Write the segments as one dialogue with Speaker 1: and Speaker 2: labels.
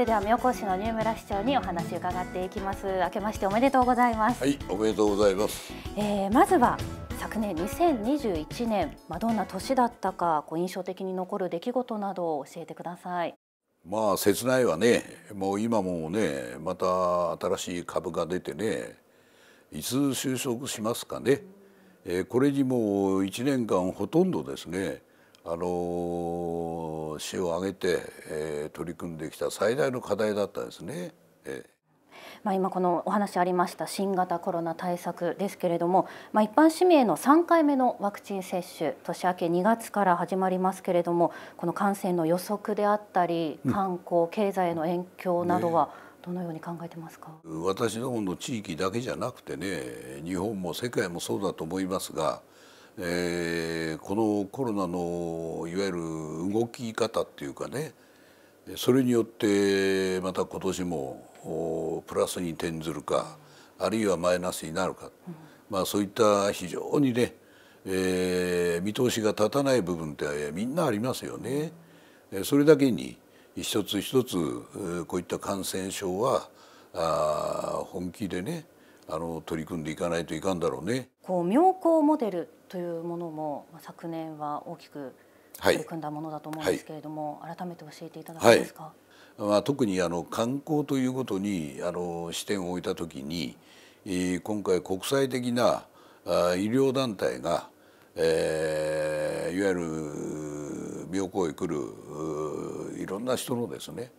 Speaker 1: それでは妙高市の新村市長にお話伺っていきます明けましておめでとうございますはい
Speaker 2: おめでとうございます、
Speaker 1: えー、まずは昨年2021年、まあ、どんな年だったかこう印象的に残る出来事などを教えてください
Speaker 2: まあ切ないはねもう今もねまた新しい株が出てねいつ就職しますかね、えー、これにもう1年間ほとんどですねあの市を挙げて、えー、取り組んできた最大の課題だったんですね。えー
Speaker 1: まあ、今このお話ありました新型コロナ対策ですけれども、まあ、一般市民への3回目のワクチン接種年明け2月から始まりますけれどもこの感染の予測であったり観光、うん、経済への影響などは、どのように考えてますか、ね、
Speaker 2: 私どもの地域だけじゃなくてね日本も世界もそうだと思いますがえー、このコロナのいわゆる動き方っていうかねそれによってまた今年もプラスに転ずるかあるいはマイナスになるか、うん、まあ、そういった非常にね、えー、見通しが立たない部分ってみんなありますよね。それだけに一つ一つこういった感染症は本気でねあの取り組んでいかないといかんだろうね。
Speaker 1: こう妙高モデルというものも昨年は大きく取り組んだものだと思うんですけれども、はい、改めて教えていただけますか。は
Speaker 2: い、まあ特にあの観光ということにあの視点を置いたときに、えー、今回国際的なあ医療団体が、えー、いわゆる妙高へ来るいろんな人のですね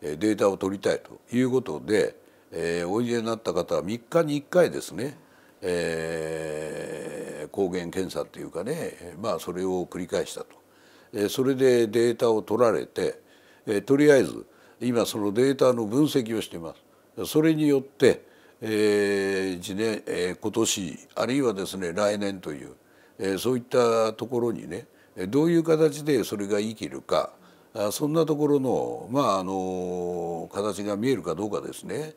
Speaker 2: データを取りたいということで。えおいでになった方は3日に1回ですね、えー、抗原検査っていうかね、まあ、それを繰り返したと、えー、それでデータを取られて、えー、とりあえず今そのデータの分析をしています。それによって、えー年えー、今年あるいはですね来年という、えー、そういったところにねどういう形でそれが生きるかそんなところの,、まあ、あの形が見えるかどうかですね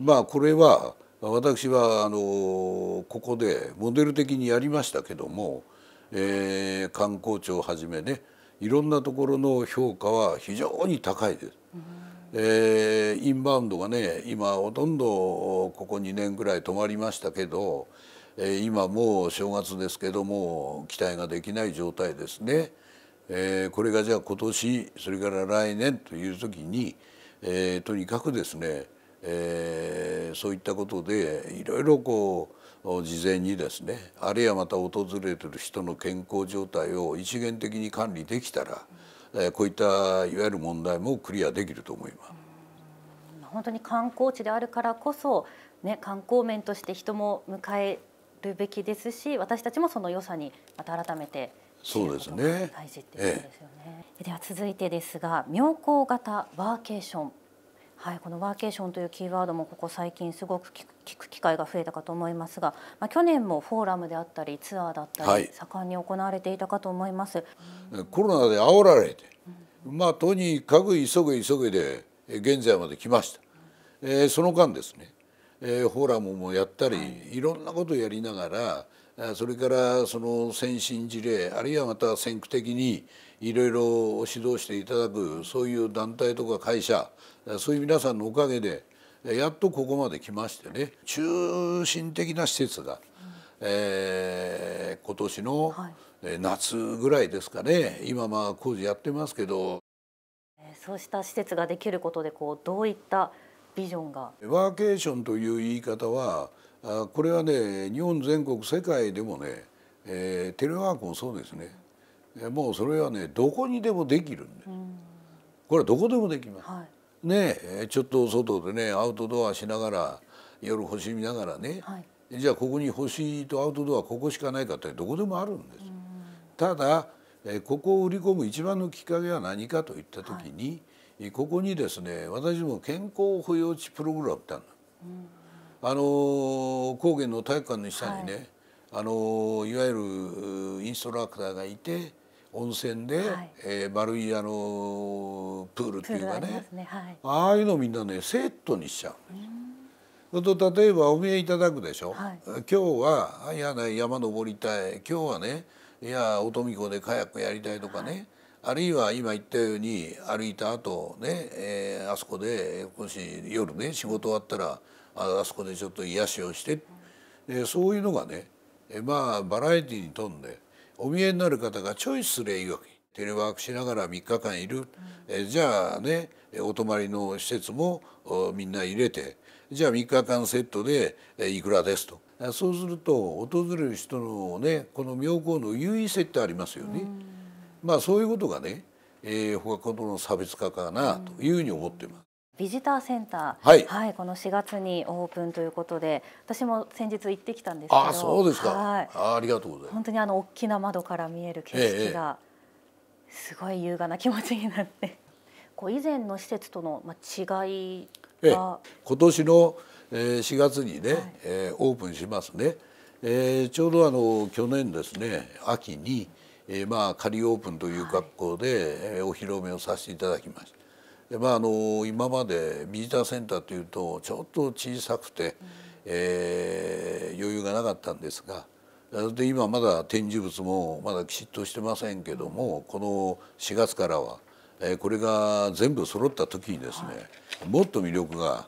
Speaker 2: まあこれは私はあのここでモデル的にやりましたけども、えー、観光庁をはじめねいろんなところの評価は非常に高いです。えー、インバウンドがね今ほとんどここ2年ぐらい止まりましたけど、えー、今もう正月ですけども期待ができない状態ですね。えー、これがじゃあ今年それから来年という時に、えー、とにかくですねえー、そういったことでいろいろこう事前にですねあるいはまた訪れてる人の健康状態を一元的に管理できたら、えー、こういったいわゆる問題もクリアできると思います。
Speaker 1: 本当に観光地であるからこそ、ね、観光面として人も迎えるべきですし私たちもその良さにまた改めて
Speaker 2: そうですね。大事ってことですよね。
Speaker 1: ええ、では続いてですが、妙高型ワーケーションはい、このワーケーションというキーワードもここ最近すごく聞く機会が増えたかと思いますが、まあ、去年もフォーラムであったりツアーだったり、盛んに行われていたかと思います、
Speaker 2: はい、コロナで煽られて、うん、まあとにかく急ぐ急ぐで現在まで来ました、えー、その間ですねえー、フォーラムもやったり、はい、いろんなことをやりながらそれからその先進事例あるいはまた先駆的にいろいろ指導していただくそういう団体とか会社そういう皆さんのおかげでやっとここまで来ましてね中心的な施設が、えー、今年の夏ぐらいですかね今まあ工事やってますけど
Speaker 1: そうした施設ができることでこうどういったビジョンが。
Speaker 2: ワーケーションという言い方はあこれはね日本全国世界でもね、えー、テレワークもそうですねもうそれはねどこにでもできるんで、うん、これはどこでもできます。はい、ねちょっと外でねアウトドアしながら夜星見ながらね、はい、じゃあここに星とアウトドアここしかないかってどこでもあるんです。うん、ただここを売り込む一番のきっかけは何かといった時に、はいここにですね私も健康保養地プログラムってあるの,、あの高原の体育館の下にね、はいあのいわゆるインストラクターがいて温泉で、はい、えー、丸いあのプールっていうかね、ねはい、ああいうのみんなねセットにしちゃう。そと例えばお見えいただくでしょ、はい、今日はいや、ね、山登りたい今日はねいや音美湖でカヤックやりたいとかね、あるいは今言ったように歩いた後ね、えー、あそこでもし夜ね仕事終わったらあそこでちょっと癒しをしてでそういうのがねまあバラエティに富んでお見えになる方がチョイスすればいいわけテレワークしながら3日間いる、えじゃあねお泊まりの施設もみんな入れてじゃあ3日間セットでいくらですとそうすると訪れる人のねこの妙高の優位性ってありますよね。まあ、そういうことがね、えー、他との差別化かなというふうに思ってます。
Speaker 1: ビジターセンター、はい、はい、この4月にオープンということで、私も先日行ってきたんですけど、あ、そうですか。はい、
Speaker 2: あ、りがとうございます。
Speaker 1: 本当にあの大きな窓から見える景色が、すごい優雅な気持ちになって、こう以前の施設とのまあ違いが、ええ、今
Speaker 2: 年の4月にね、はい、えオープンしますね。えー、ちょうどあの去年ですね秋に、えー、まあ仮オープンという学校でお披露目をさせていただきました。でまあ、あの今までビジターセンターというとちょっと小さくて、えー、余裕がなかったんですがで今まだ展示物もまだきちっとしてませんけどもこの4月からは、えー、これが全部揃った時にですね、はい、もっと魅力が、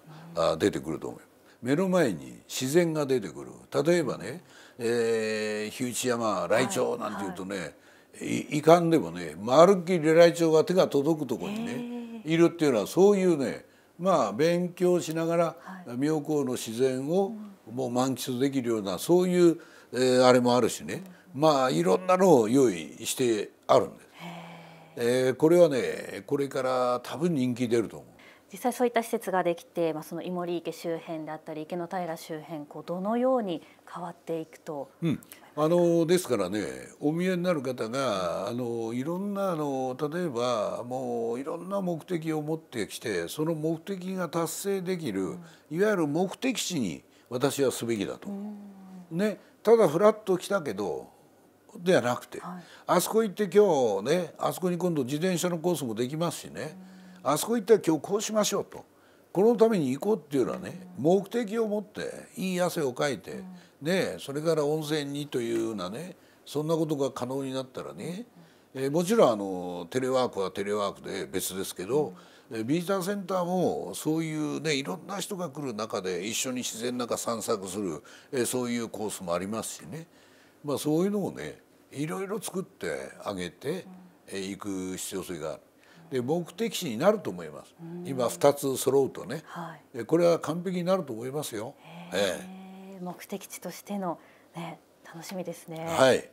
Speaker 2: 出てくると思います。目の前に自然が出てくる例えばね、えー、日内山雷鳥なんていうとね、はいはいいかんでもねまるっきりレライチョウが手が届くところにねいるっていうのはそういうねまあ勉強しながら妙高の自然をもう満喫できるようなそういう、えー、あれもあるしねまあいろんなのを用意してあるんです。えー、これはねこれから多分人気出ると思う。
Speaker 1: 実際そういった施設ができて、まあ、その井森池周辺であったり池の平周辺こうどのように変わっていくと、
Speaker 2: うん、あのですからねお見えになる方があのいろんなあの例えばもういろんな目的を持ってきてその目的が達成できる、うん、いわゆる目的地に私はすべきだと。ね、ただフラッと来たけどではなくて、はい、あそこ行って今日ねあそこに今度自転車のコースもできますしね。うんあそこ行ったら今日こうしましょうとこのために行こうっていうのはね目的を持っていい汗をかいて、ね、それから温泉にというようなねそんなことが可能になったらね、えもちろんあのテレワークはテレワークで別ですけど、ビジターセンターもそういうねいろんな人が来る中で一緒に自然の中散策する、えそういうコースもありますしね、まあ、そういうのをねいろいろ作ってあげていく必要性がある。で目的地になると思います、今二つ揃うとね、はい、これは完璧になると思いますよ、え
Speaker 1: え、目的地としての、ね、楽しみですね、はい、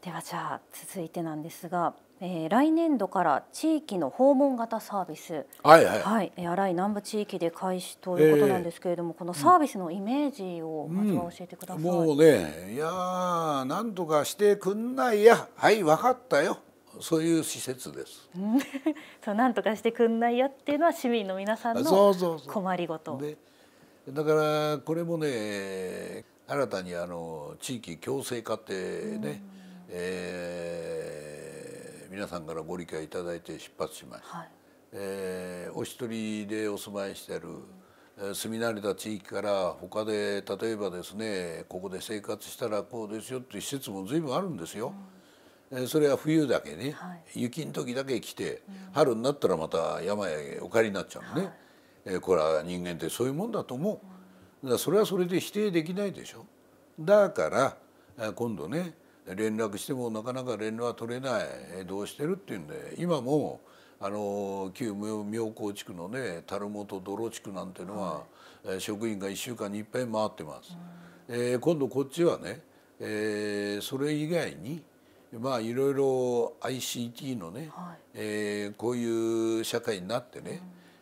Speaker 1: ではじゃあ続いてなんですが、えー、来年度から地域の訪問型サービス、はいはいはい、新井南部地域で開始ということなんですけれども、えー、このサービスのイメージをまずは教えてください、うん
Speaker 2: もうねいやなんとかしてくんないやはい分かったよそういう施設です。
Speaker 1: そうなんとかしてくんないやっていうのは市民の皆さんの困りご
Speaker 2: と。だからこれもね新たにあの地域共生化ってね、えー、皆さんからご理解いただいて出発しました。はい、えー、お一人でお住まいしてる、住み慣れた地域から他で例えばですねここで生活したらこうですよっていう施設も随分あるんですよ。うんそれは冬だけね、はい、雪の時だけ来て、うん、春になったらまた山へお帰りになっちゃうね、はい、これは人間ってそういうもんだと思う、うん、それはそれで否定できないでしょだから今度ね連絡してもなかなか連絡は取れないどうしてるっていうんで今もあの旧妙高地区のね樽本泥地区なんていうのは、はい、職員が1週間にいっぱい回ってます。うん、えー、今度こっちはね、えー、それ以外にまあいろいろ ICT のね、はい、えー、こういう社会になってね、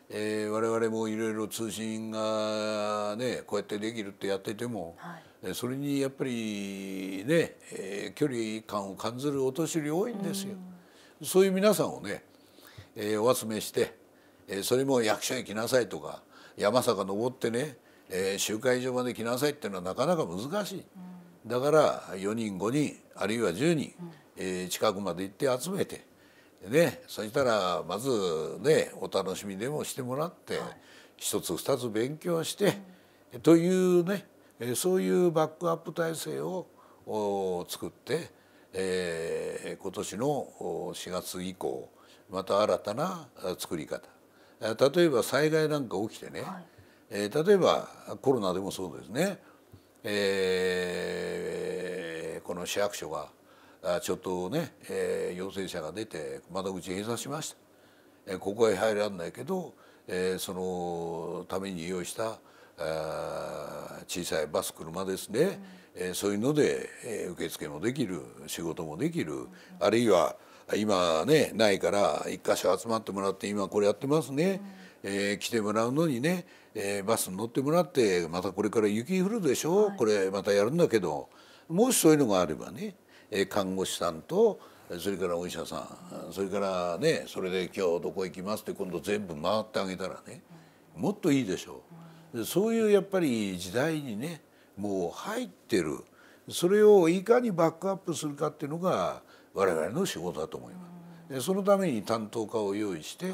Speaker 2: うん、えー、我々もいろいろ通信がねこうやってできるってやってても、はい、それにやっぱりね、えー、距離感を感じるお年寄り多いんですよ。うん、そういう皆さんをね、えー、お集めして、えー、それも役所へ来なさいとか山坂登ってね、えー、集会所まで来なさいっていうのはなかなか難しい。うんだから4人5人あるいは10人、え近くまで行って集めて、ね、そしたらまずねお楽しみでもしてもらって、一つ二つ勉強して、というねそういうバックアップ体制を作って、え今年の4月以降また新たな作り方例えば災害なんか起きてね、え例えばコロナでもそうですね、えー、この市役所がちょっとね、えー、陽性者が出て窓口閉鎖しました、えー、ここへ入らんないけど、えー、そのために用意した小さいバス車ですね、うん、そういうので受付もできる仕事もできる、うん、あるいは今ねないから一箇所集まってもらって今これやってますね、うん、えー、来てもらうのにね、えー、バスに乗ってもらってまたこれから雪降るでしょ、はい、これまたやるんだけどもしそういうのがあればね看護師さんとそれからお医者さんそれからねそれで今日どこ行きますって今度全部回ってあげたらねもっといいでしょうそういうやっぱり時代にねもう入ってるそれをいかにバックアップするかっていうのが我々の仕事だと思います。でそのために担当課を用意して、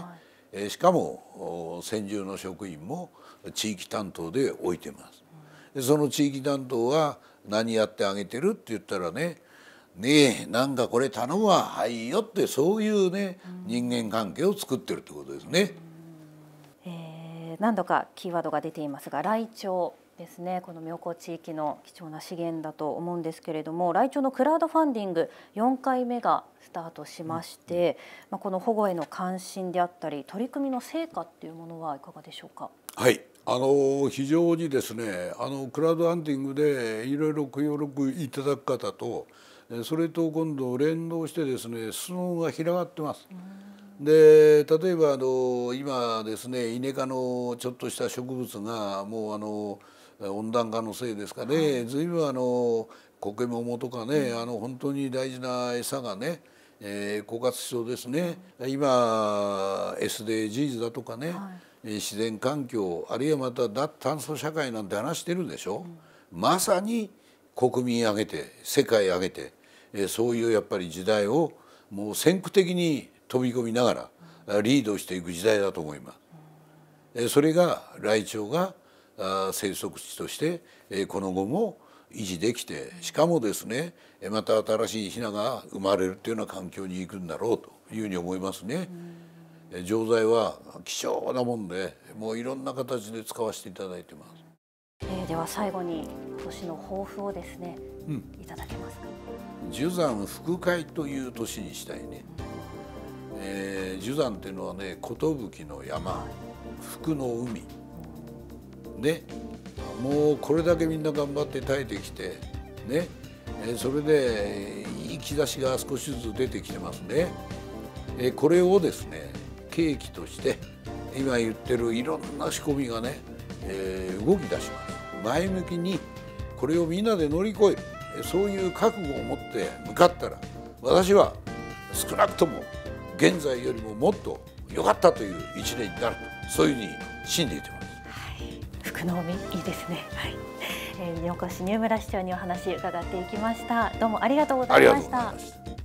Speaker 2: しかも先住の職員も地域担当で置いてます。その地域担当は何やってあげてるって言ったらねねえなんかこれ頼むわはいよってそういうね、人間関係を作ってるってことですね。
Speaker 1: えー、何度かキーワードが出ていますがライチョウですねこの妙高地域の貴重な資源だと思うんですけれどもライチョウのクラウドファンディング4回目がスタートしまして、まあ、この保護への関心であったり取り組みの成果っていうものはいかがでしょうか。
Speaker 2: はいあの非常にですねあのクラウドファンディングでいろいろご協力いただく方とそれと今度連動してですね裾野が広がってます。で例えばあの今ですねイネ科のちょっとした植物がもうあの温暖化のせいですかね、はい、随分あのコケモモとかね、うん、あの本当に大事な餌がね、えー、枯渇しそうですね、うん、今 SDGs だとかね、はい、自然環境あるいはまた脱炭素社会なんて話してるでしょ、うん、まさに国民挙げて世界挙げてそういうやっぱり時代をもう先駆的に飛び込みながらリードしていく時代だと思います。それがライチョウが生息地としてこの後も維持できてしかもですねまた新しいヒナが生まれるというような環境に行くんだろうというふうに思いますね。錠剤は貴重なもんでもういろんな形で使わせていただいてます。
Speaker 1: えでは最後に今年の抱負をですね、うん、いただけますか。
Speaker 2: 寿山福会という年にしたいね、えー、寿山っていうのはね寿の山福の海ねもうこれだけみんな頑張って耐えてきてね、えそれでいい兆しが少しずつ出てきてますね、えこれをですね契機として今言ってるいろんな仕込みがね、えー、動き出します前向きにこれをみんなで乗り越えるそういう覚悟を持って向かったら私は少なくとも現在よりももっと良かったという一年になるとそういうふうに信じています。は
Speaker 1: い、福の海いいですね。はい。えー、三岡市入村市長にお話伺っていきました。どうもありがとうございました。